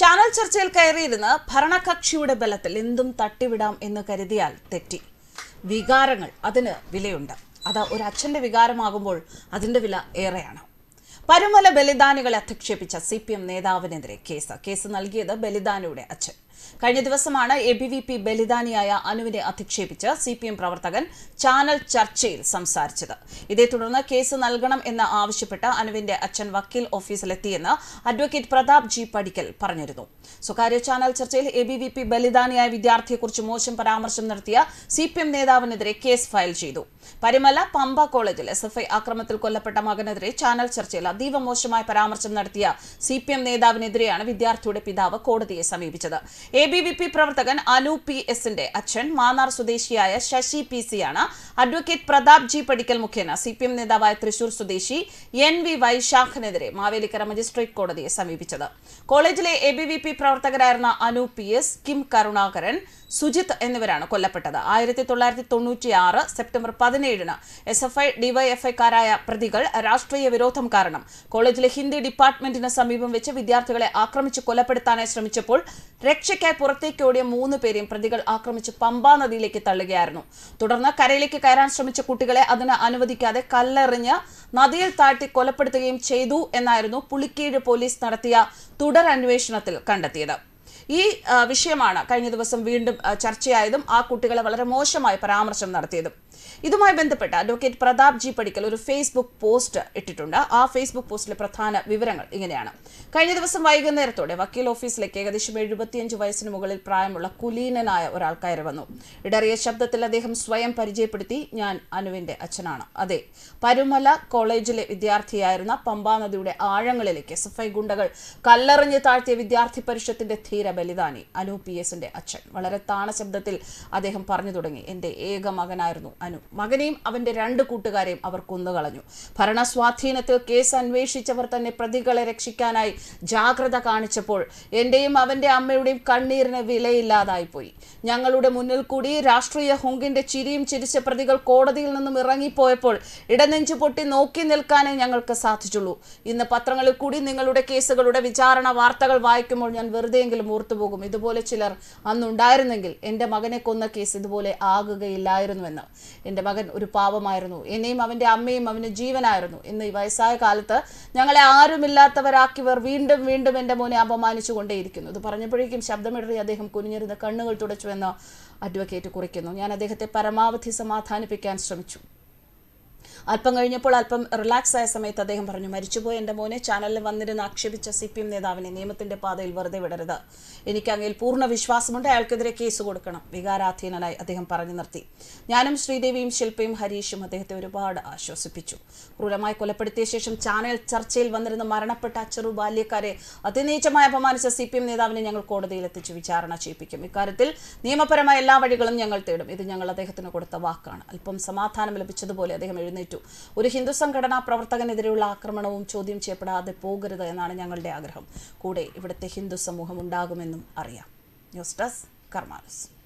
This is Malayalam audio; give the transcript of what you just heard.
ചാനൽ ചർച്ചയിൽ കയറിയിരുന്ന് ഭരണകക്ഷിയുടെ ബലത്തിൽ എന്തും തട്ടിവിടാം എന്ന് കരുതിയാൽ തെറ്റി വികാരങ്ങൾ അതിന് വിലയുണ്ട് അത് ഒരു അച്ഛൻ്റെ വികാരമാകുമ്പോൾ അതിൻ്റെ വില ഏറെയാണ് പരുമല ബലിദാനികളെ അധിക്ഷേപിച്ച സി പി എം നേതാവിനെതിരെ കേസ് കേസ് നൽകിയത് ബലിദാനിയുടെ അച്ഛൻ കഴിഞ്ഞ ദിവസമാണ് എ ബി വി പി ബലിദാനിയായ അനുവിനെ അധിക്ഷേപിച്ച് സി പി എം പ്രവർത്തകൻ ചാനൽ ചർച്ചയിൽ സംസാരിച്ചത് ഇതേ തുടർന്ന് കേസ് നൽകണം എന്ന് ആവശ്യപ്പെട്ട് അനുവിന്റെ അച്ഛൻ വക്കീൽ ഓഫീസിലെത്തിയെന്ന് അഡ്വക്കേറ്റ് പ്രതാപ് ജി പടിക്കൽ പറഞ്ഞിരുന്നു സ്വകാര്യ ചാനൽ ചർച്ചയിൽ എ ബി വി പി ബലിദാനിയായ വിദ്യാർത്ഥിയെക്കുറിച്ച് മോശം പരാമർശം നടത്തിയ സി പി എം നേതാവിനെതിരെ കേസ് ഫയൽ ചെയ്തു പരിമല പമ്പ കോളേജിൽ എസ് എഫ് ഐ ആക്രമത്തിൽ കൊല്ലപ്പെട്ട മകനെതിരെ ചാനൽ ചർച്ചയിൽ അതീവ മോശമായ പരാമർശം നടത്തിയ സി പി എം നേതാവിനെതിരെയാണ് വിദ്യാർത്ഥിയുടെ പിതാവ് കോടതിയെ സമീപിച്ചത് എ ബി വി പി പ്രവർത്തകൻ അനു പി എസിന്റെ അച്ഛൻ മാന്നാർ സ്വദേശിയായ ശശി പി സിയാണ് അഡ്വക്കേറ്റ് പ്രതാപ് ജി പടിക്കൽ മുഖേന സി പി എം നേതാവായ തൃശൂർ സ്വദേശി എൻ വി വൈശാഖനെതിരെ മാവേലിക്കര മജിസ്ട്രേറ്റ് കോടതിയെ സമീപിച്ചത് കോളേജിലെ എ ബി വി പി പ്രവർത്തകരായിരുന്ന അനു പി എസ് കിം കരുണാകരൻ സുജിത്ത് എന്നിവരാണ് കൊല്ലപ്പെട്ടത് ആയിരത്തി തൊള്ളായിരത്തി തൊണ്ണൂറ്റി ആറ് സെപ്റ്റംബർ പതിനേഴിന് എസ് എഫ് ഐ ഡിവൈഎഫ്ഐക്കാരായ പ്രതികൾ രാഷ്ട്രീയ വിരോധം കാരണം കോളേജിലെ ഹിന്ദി ഡിപ്പാർട്ട്മെന്റിന് സമീപം വെച്ച് വിദ്യാർത്ഥികളെ ആക്രമിച്ച് കൊലപ്പെടുത്താനായി ശ്രമിച്ചപ്പോൾ രക്ഷയ്ക്കായി പുറത്തേക്ക് ഓടിയ മൂന്ന് പേരെയും പ്രതികൾ ആക്രമിച്ച് പമ്പാ നദിയിലേക്ക് തള്ളുകയായിരുന്നു തുടർന്ന് കരയിലേക്ക് കയറാൻ ശ്രമിച്ച കുട്ടികളെ അതിന് അനുവദിക്കാതെ കല്ലെറിഞ്ഞ് നദിയിൽ താഴ്ത്തി കൊലപ്പെടുത്തുകയും ചെയ്തു എന്നായിരുന്നു പുളിക്കീഴ് പോലീസ് നടത്തിയ തുടരന്വേഷണത്തിൽ കണ്ടെത്തിയത് ഈ വിഷയമാണ് കഴിഞ്ഞ ദിവസം വീണ്ടും ചർച്ചയായതും ആ കുട്ടികളെ വളരെ മോശമായി പരാമർശം നടത്തിയതും ഇതുമായി ബന്ധപ്പെട്ട് അഡ്വക്കേറ്റ് പ്രതാപ് ജി പടിക്കൽ ഒരു ഫേസ്ബുക്ക് പോസ്റ്റ് ഇട്ടിട്ടുണ്ട് ആ ഫേസ്ബുക്ക് പോസ്റ്റിലെ പ്രധാന വിവരങ്ങൾ ഇങ്ങനെയാണ് കഴിഞ്ഞ ദിവസം വൈകുന്നേരത്തോടെ വക്കീൽ ഓഫീസിലേക്ക് ഏകദേശം എഴുപത്തിയഞ്ച് വയസ്സിന് മുകളിൽ പ്രായമുള്ള കുലീനനായ ഒരാൾ കയറി വന്നു ഇടറിയ ശബ്ദത്തിൽ അദ്ദേഹം സ്വയം പരിചയപ്പെടുത്തി ഞാൻ അനുവിന്റെ അച്ഛനാണ് അതെ പരുമല കോളേജിലെ വിദ്യാർത്ഥിയായിരുന്ന പമ്പാ നദിയുടെ ആഴങ്ങളിലേക്ക് എസ് എഫ് ഐ ഗുണ്ടകൾ കല്ലെറിഞ്ഞ് താഴ്ത്തിയ വിദ്യാർത്ഥി പരിഷത്തിന്റെ ധീര ബലിദാനി അനു പി എസിന്റെ അച്ഛൻ വളരെ താണ ശബ്ദത്തിൽ അദ്ദേഹം പറഞ്ഞു തുടങ്ങി എന്റെ ഏക മകനായിരുന്നു അനു മകനെയും അവന്റെ രണ്ട് കൂട്ടുകാരെയും അവർ കൊന്നുകളഞ്ഞു ഭരണ സ്വാധീനത്തിൽ കേസ് അന്വേഷിച്ചവർ തന്നെ പ്രതികളെ രക്ഷിക്കാനായി ജാഗ്രത കാണിച്ചപ്പോൾ എന്റെയും അവന്റെ അമ്മയുടെയും കണ്ണീരിന് വിലയില്ലാതായിപ്പോയി ഞങ്ങളുടെ മുന്നിൽ കൂടി രാഷ്ട്രീയ ഹുങ്കിന്റെ ചിരിയും ചിരിച്ച പ്രതികൾ കോടതിയിൽ നിന്നും ഇറങ്ങിപ്പോയപ്പോൾ ഇടനെഞ്ചു പൊട്ടി നോക്കി നിൽക്കാനേ ഞങ്ങൾക്ക് സാധിച്ചുള്ളൂ ഇന്ന് പത്രങ്ങളിൽ കൂടി നിങ്ങളുടെ കേസുകളുടെ വിചാരണ വാർത്തകൾ വായിക്കുമ്പോൾ ഞാൻ വെറുതെയെങ്കിലും ഓർത്തുപോകും ഇതുപോലെ ചിലർ അന്നുണ്ടായിരുന്നെങ്കിൽ എൻ്റെ മകനെ കൊന്ന കേസ് ഇതുപോലെ ആകുകയില്ലായിരുന്നുവെന്ന് എൻ്റെ മകൻ ഒരു പാപമായിരുന്നു എന്നെയും അവൻ്റെ അമ്മയും അവന് ജീവനായിരുന്നു ഇന്ന് ഈ വയസ്സായ കാലത്ത് ഞങ്ങളെ ആരുമില്ലാത്തവരാക്കിയവർ വീണ്ടും വീണ്ടും എൻ്റെ മോനെ അപമാനിച്ചു കൊണ്ടേയിരിക്കുന്നു ഇത് പറഞ്ഞപ്പോഴേക്കും ശബ്ദമിടറി അദ്ദേഹം കുനിഞ്ഞിരുന്ന കണ്ണുകൾ തുടച്ചുവെന്ന് അഡ്വക്കേറ്റ് കുറിക്കുന്നു ഞാൻ അദ്ദേഹത്തെ പരമാവധി സമാധാനിപ്പിക്കാൻ ശ്രമിച്ചു അല്പം കഴിഞ്ഞപ്പോൾ അല്പം റിലാക്സ് ആയ സമയത്ത് അദ്ദേഹം പറഞ്ഞു മരിച്ചുപോയ എൻ്റെ മോനെ ചാനലിൽ വന്നിരുന്ന് ആക്ഷേപിച്ച സി പി എം നേതാവിനെ നിയമത്തിൻ്റെ പാതയിൽ വെറുതെ വിടരുത് എനിക്ക് അങ്ങയിൽ പൂർണ്ണ വിശ്വാസമുണ്ട് അയാൾക്കെതിരെ കേസ് കൊടുക്കണം വികാരാധീനനായി അദ്ദേഹം പറഞ്ഞു നിർത്തി ഞാനും ശ്രീദേവിയും ശില്പയും ഹരീഷും അദ്ദേഹത്തെ ഒരുപാട് ആശ്വസിപ്പിച്ചു ക്രൂരമായി കൊലപ്പെടുത്തിയ ശേഷം ചാനൽ ചർച്ചയിൽ വന്നിരുന്ന മരണപ്പെട്ട അച്ചറു ബാല്യക്കാരെ അതിനീചമായി അപമാനിച്ച സി പി എം നേതാവിനെ ഞങ്ങൾ കോടതിയിൽ എത്തിച്ച് വിചാരണ ചെയ്യിപ്പിക്കും ഇക്കാര്യത്തിൽ നിയമപരമായ എല്ലാ വഴികളും ഞങ്ങൾ തേടും ഇത് ഞങ്ങൾ അദ്ദേഹത്തിന് കൊടുത്ത വാക്കാണ് അല്പം സമാധാനം ലഭിച്ചതുപോലെ അദ്ദേഹം എഴുന്നേറ്റു ഒരു ഹിന്ദു സംഘടനാ പ്രവർത്തകനെതിരെയുള്ള ആക്രമണവും ചോദ്യം ചെയ്യപ്പെടാതെ പോകരുത് എന്നാണ് ഞങ്ങളുടെ ആഗ്രഹം കൂടെ ഇവിടുത്തെ ഹിന്ദു സമൂഹം ഉണ്ടാകുമെന്നും അറിയാം ന്യൂസ് ഡെസ്ക് കർമാനസ്